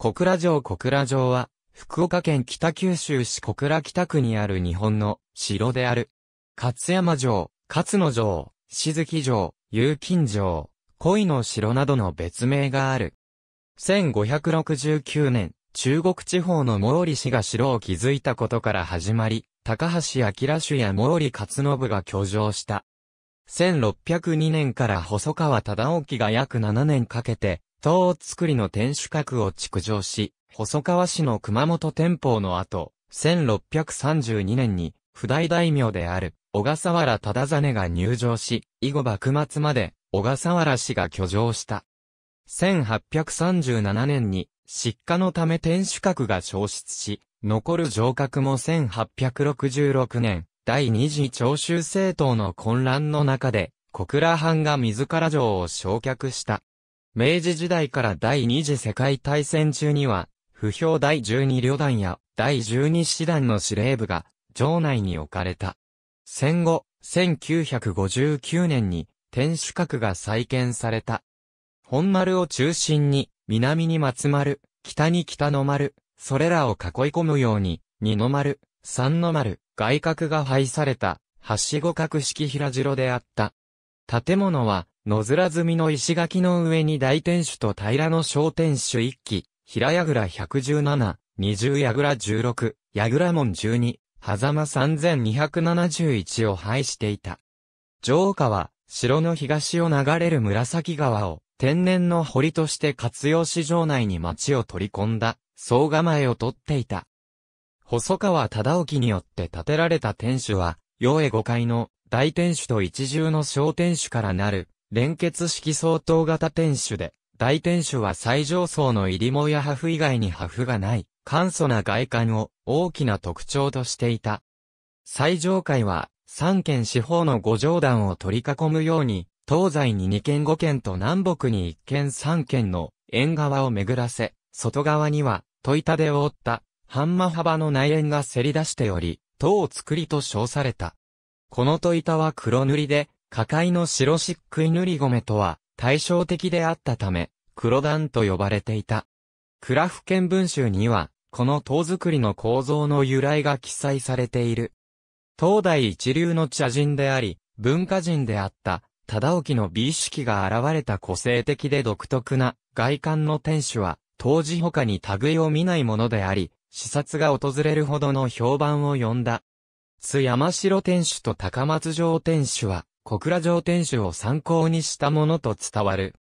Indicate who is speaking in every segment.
Speaker 1: 小倉城小倉城は、福岡県北九州市小倉北区にある日本の城である。勝山城、勝野城、静木城、有金城、恋の城などの別名がある。1569年、中国地方の毛利氏が城を築いたことから始まり、高橋明主や毛利勝信が居城した。1602年から細川忠興が約7年かけて、を造りの天守閣を築城し、細川市の熊本天保の後、1632年に、普代大名である、小笠原忠真が入城し、以後幕末まで、小笠原氏が居城した。1837年に、失火のため天守閣が消失し、残る城郭も1866年、第二次長州政党の混乱の中で、小倉藩が自ら城を焼却した。明治時代から第二次世界大戦中には、不評第十二旅団や第十二師団の司令部が、城内に置かれた。戦後、1959年に、天守閣が再建された。本丸を中心に、南に松丸、北に北の丸、それらを囲い込むように、二の丸、三の丸、外角が配された、はしご格式平城であった。建物は、野面積みの石垣の上に大天守と平の小天守一基、平櫓117、二重櫓16、櫓門12、狭間3271を配していた。城下は、城の東を流れる紫川を、天然の堀として活用し城内に町を取り込んだ、総構えを取っていた。細川忠興によって建てられた天守は、用意5階の大天守と一重の小天守からなる連結式相当型天守で、大天守は最上層の入りもや破風以外に破風がない、簡素な外観を大きな特徴としていた。最上階は、三軒四方の五条段を取り囲むように、東西に二軒五軒と南北に一軒三軒の縁側を巡らせ、外側には、戸板で覆った、半間幅の内縁がせり出しており、塔を作りと称された。この戸板は黒塗りで、火界の白漆喰塗り米とは対照的であったため、黒段と呼ばれていた。クラフ県文集には、この塔作りの構造の由来が記載されている。当代一流の茶人であり、文化人であった、忠興の美意識が現れた個性的で独特な外観の天守は、当時他に類を見ないものであり、視察が訪れるほどの評判を呼んだ。津山城天守と高松城天守は、小倉城天守を参考にしたものと伝わる。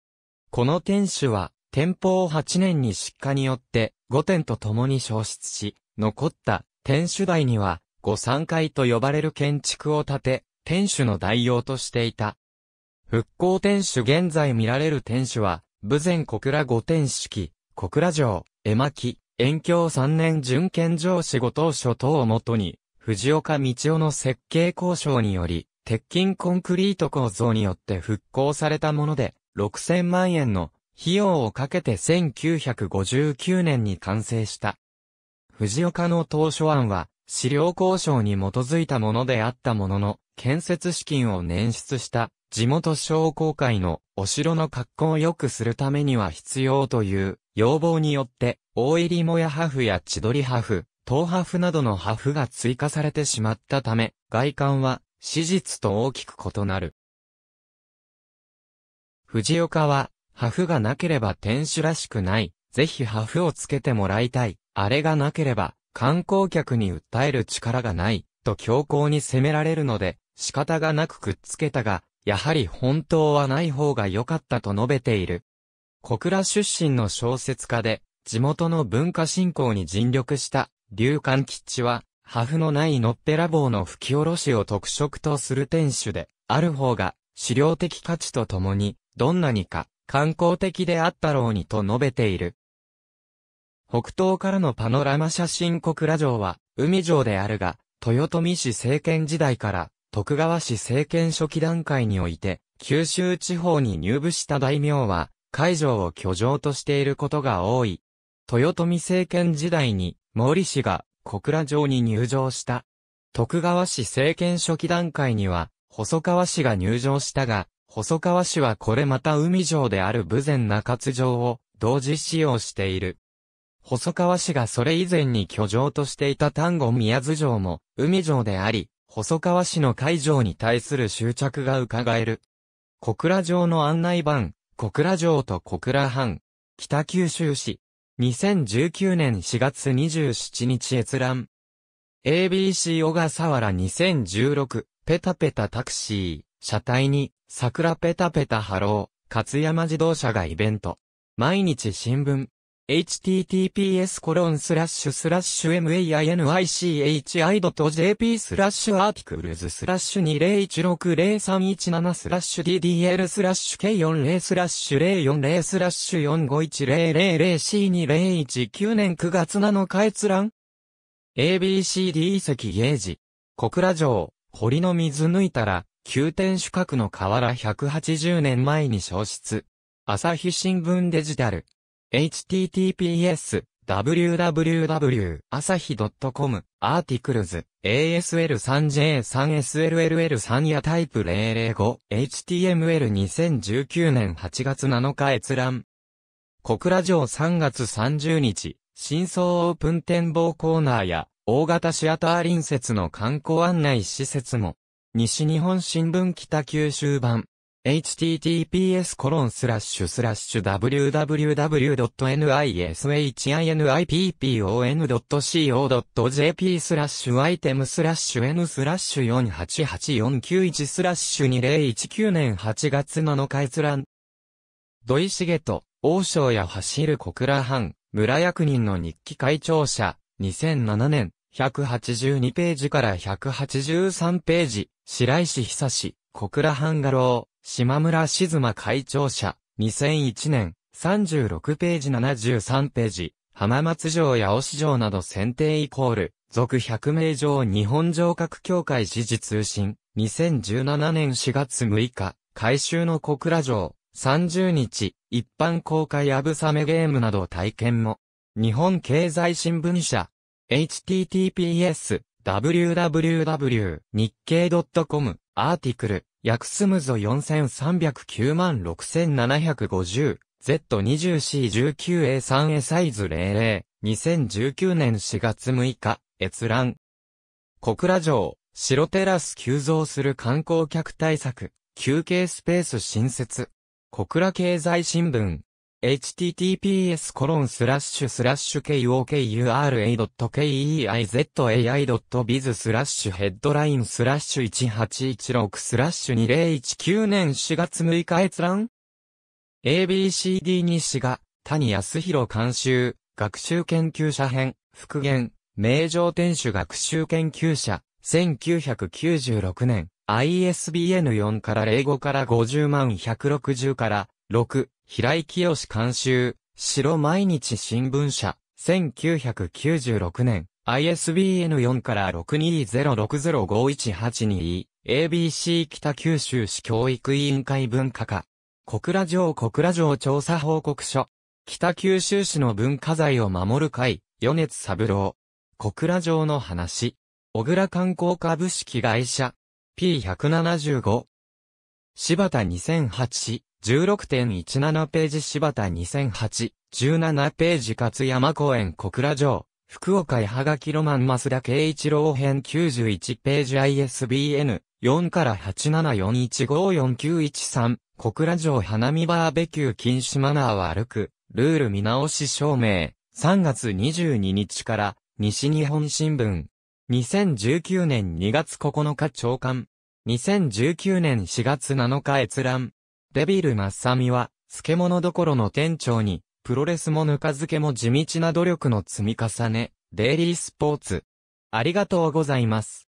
Speaker 1: この天守は、天保8年に失火によって、御殿と共に消失し、残った天守台には、御三階と呼ばれる建築を建て、天守の代用としていた。復興天守現在見られる天守は、武前小倉御天式、小倉城、絵巻、延京三年準建城市ご当所等をもとに、藤岡道夫の設計交渉により、鉄筋コンクリート構造によって復興されたもので、6000万円の費用をかけて1959年に完成した。藤岡の当初案は、資料交渉に基づいたものであったものの、建設資金を捻出した地元商工会のお城の格好を良くするためには必要という要望によって、大入りもやハフや千鳥ハフ、東ハフなどのハフが追加されてしまったため、外観は史実と大きく異なる。藤岡は、ハフがなければ店主らしくない。ぜひハフをつけてもらいたい。あれがなければ、観光客に訴える力がない。と強硬に責められるので、仕方がなくくっつけたが、やはり本当はない方が良かったと述べている。小倉出身の小説家で、地元の文化振興に尽力した、龍館吉は、破風のないのっぺらぼうの吹き下ろしを特色とする天守で、ある方が、資料的価値とともに、どんなにか、観光的であったろうにと述べている。北東からのパノラマ写真小倉城は、海城であるが、豊臣氏政権時代から、徳川氏政権初期段階において、九州地方に入部した大名は、海城を居城としていることが多い。豊臣政権時代に、毛利氏が小倉城に入城した。徳川氏政権初期段階には、細川氏が入城したが、細川氏はこれまた海城である武前中津城を同時使用している。細川氏がそれ以前に居城としていた丹後宮津城も海城であり、細川氏の海城に対する執着が伺える。小倉城の案内板、小倉城と小倉藩、北九州市、2019年4月27日閲覧。ABC 小笠原2016、ペタペタタクシー、車体に、桜ペタペタハロー、勝山自動車がイベント。毎日新聞、https コロンスラッシュスラッシュ mainichi.jp スラッシュアーティクルズスラッシュ20160317スラッシュ ddl スラッシュ k40 スラッシュ040スラッシュ 451000c2019 年9月7日閲覧 ABCD 遺ゲージ小倉城堀の水抜いたら急転主閣の河原180年前に消失朝日新聞デジタル https www.asahi.com アーティクルズ ASL3J3SLLL3 やタイプ 005HTML2019 年8月7日閲覧小倉城3月30日新装オープン展望コーナーや大型シアター隣接の観光案内施設も西日本新聞北九州版 https コロンスラッシュスラッシュ www.nishinipon.co.jp p スラッシュアイテムスラッシュ n スラッシュ488491スラッシュ2019年8月7日閲覧。土井茂と、王将や走る小倉藩、村役人の日記会長者、2007年、182ページから183ページ、白石久志、小倉藩画廊。島村静馬会長社、2001年、36ページ73ページ、浜松城や押城など選定イコール、続100名城日本城郭協会支持通信、2017年4月6日、改修の小倉城、30日、一般公開やぶさめゲームなど体験も、日本経済新聞社、https, www, 日経 .com、アーティクル、約済むぞ4309万 6750Z20C19A3A サイズ00、2019年4月6日、閲覧。小倉城、白テラス急増する観光客対策、休憩スペース新設。小倉経済新聞、h t t p s k o k u r a i k e i z a i b i z スラッシュヘッドラインスラッシュ1816スラッシュ2019年4月6日閲覧 ?ABCD 西が谷康弘監修学習研究者編復元名城天守学習研究者1996年 ISBN4 から05から50万160から6平井清監修、白毎日新聞社、1996年、ISBN4 から6206051822、ABC 北九州市教育委員会文化課、小倉城小倉城調査報告書、北九州市の文化財を守る会、米津三郎、小倉城の話、小倉観光株式会社、P175、柴田2008、16.17ページ柴田2008、17ページ勝山公園小倉城、福岡絵はがきロマン増田圭一郎編91ページ ISBN、4から874154913、小倉城花見バーベキュー禁止マナーは歩く、ルール見直し証明、3月22日から、西日本新聞。2019年2月9日朝刊。2019年4月7日閲覧。デビル・マッサミは、漬物どころの店長に、プロレスもぬか漬けも地道な努力の積み重ね、デイリースポーツ。ありがとうございます。